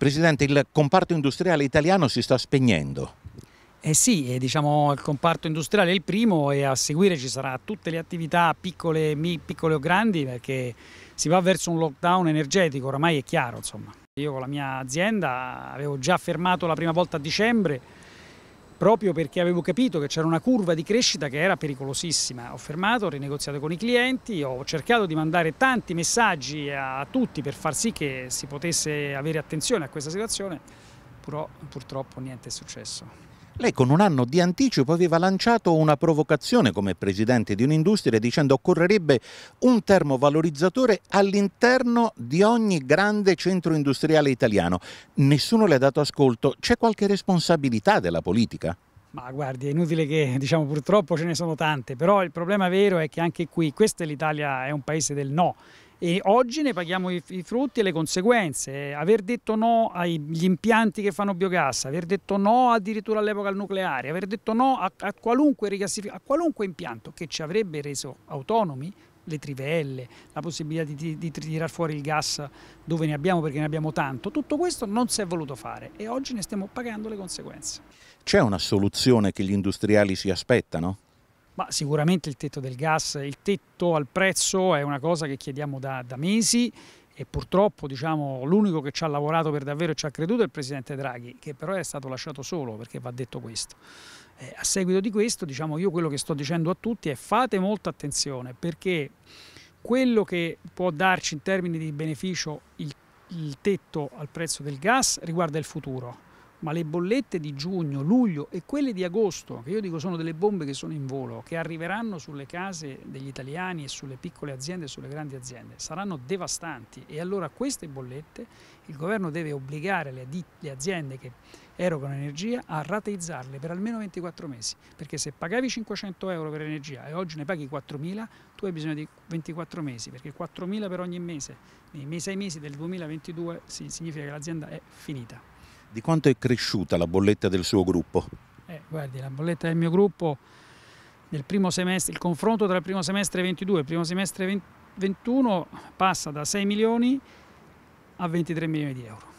Presidente, il comparto industriale italiano si sta spegnendo. Eh sì, diciamo, il comparto industriale è il primo e a seguire ci saranno tutte le attività piccole, piccole o grandi perché si va verso un lockdown energetico, oramai è chiaro. Insomma. Io con la mia azienda avevo già fermato la prima volta a dicembre proprio perché avevo capito che c'era una curva di crescita che era pericolosissima. Ho fermato, ho rinegoziato con i clienti, ho cercato di mandare tanti messaggi a tutti per far sì che si potesse avere attenzione a questa situazione, però purtroppo niente è successo. Lei con un anno di anticipo aveva lanciato una provocazione come presidente di un'industria dicendo occorrerebbe un termovalorizzatore all'interno di ogni grande centro industriale italiano. Nessuno le ha dato ascolto. C'è qualche responsabilità della politica? Ma guardi, è inutile che diciamo purtroppo ce ne sono tante, però il problema vero è che anche qui, questa è l'Italia, è un paese del no e oggi ne paghiamo i, i frutti e le conseguenze. Aver detto no agli impianti che fanno biogas, aver detto no addirittura all'epoca al nucleare, aver detto no a, a, qualunque a qualunque impianto che ci avrebbe reso autonomi, le trivelle, la possibilità di, di, tirare fuori il gas dove ne abbiamo perché ne abbiamo tanto, tutto questo non si è voluto fare e oggi ne stiamo pagando le conseguenze. C'è una soluzione che gli industriali si aspettano? Ma sicuramente il tetto del gas, il tetto al prezzo è una cosa che chiediamo da, da mesi e purtroppo diciamo, l'unico che ci ha lavorato per davvero e ci ha creduto è il Presidente Draghi, che però è stato lasciato solo perché va detto questo. Eh, a seguito di questo diciamo, io quello che sto dicendo a tutti è fate molta attenzione perché quello che può darci in termini di beneficio il, il tetto al prezzo del gas riguarda il futuro ma le bollette di giugno, luglio e quelle di agosto, che io dico sono delle bombe che sono in volo, che arriveranno sulle case degli italiani e sulle piccole aziende e sulle grandi aziende, saranno devastanti e allora queste bollette il governo deve obbligare le, le aziende che erogano energia a rateizzarle per almeno 24 mesi, perché se pagavi 500 euro per energia e oggi ne paghi 4.000, tu hai bisogno di 24 mesi, perché 4.000 per ogni mese, nei 6 mesi del 2022 significa che l'azienda è finita. Di quanto è cresciuta la bolletta del suo gruppo? Eh, guardi, la bolletta del mio gruppo nel primo semestre, il confronto tra il primo semestre 22 e il primo semestre 20, 21 passa da 6 milioni a 23 milioni di euro.